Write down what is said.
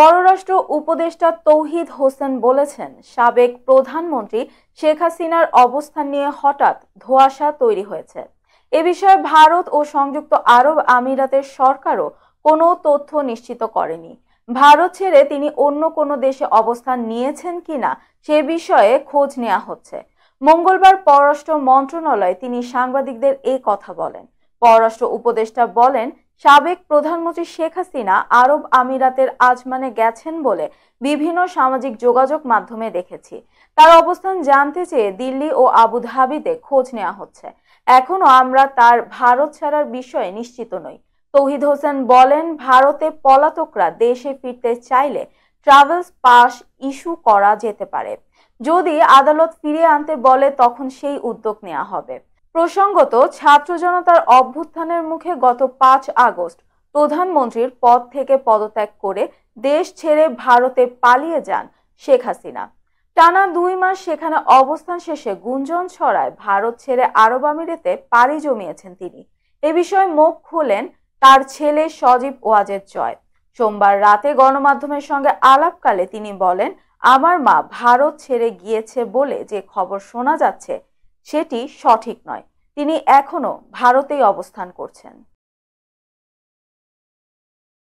পররাষ্ট্র উপদেষ্টা তৌহিদ হোসেন বলেছেন সাবেক প্রধানমন্ত্রী শেখ হাসিনার অবস্থান নিয়ে হঠাৎ ধোয়াশা তৈরি হয়েছে এ বিষয়ে ভারত ও সংযুক্ত আরব আমিরাতের সরকারও কোনো তথ্য নিশ্চিত করেনি ভারত ছেড়ে তিনি অন্য কোনো দেশে অবস্থান নিয়েছেন কিনা সে বিষয়ে খোঁজ নেওয়া হচ্ছে মঙ্গলবার পররাষ্ট্র মন্ত্রণালয়ে তিনি সাংবাদিকদের এ কথা বলেন পররাষ্ট্র উপদেষ্টা বলেন সাবেক প্রধানমন্ত্রী শেখ হাসিনা আরব আমিরাতের আজমানে গেছেন বলে বিভিন্ন সামাজিক যোগাযোগ মাধ্যমে দেখেছি তার অবস্থান জানতে চেয়ে দিল্লি ও আবুধাবিতে খোঁজ নেওয়া হচ্ছে এখনও আমরা তার ভারত ছাড়ার বিষয়ে নিশ্চিত নই তৌহিদ হোসেন বলেন ভারতে পলাতকরা দেশে ফিরতে চাইলে ট্রাভেলস পাস ইস্যু করা যেতে পারে যদি আদালত ফিরিয়ে আনতে বলে তখন সেই উদ্যোগ নেওয়া হবে প্রসঙ্গত ছাত্র জনতার অভ্যুত্থানের মুখে গত পাঁচ আগস্ট প্রধানমন্ত্রীর পদ থেকে পদত্যাগ করে দেশ ছেড়ে ভারতে পালিয়ে যান শেখ হাসিনা টানা দুই মাস সেখানে অবস্থান শেষে গুঞ্জন ছড়ায় ভারত ছেড়ে আরব আমিরেতে পাড়ি জমিয়েছেন তিনি এ বিষয়ে মুখ খোলেন তার ছেলে সজীব ওয়াজের জয় সোমবার রাতে গণমাধ্যমের সঙ্গে আলাপকালে তিনি বলেন আমার মা ভারত ছেড়ে গিয়েছে বলে যে খবর শোনা যাচ্ছে সেটি সঠিক নয় তিনি এখনও ভারতেই অবস্থান করছেন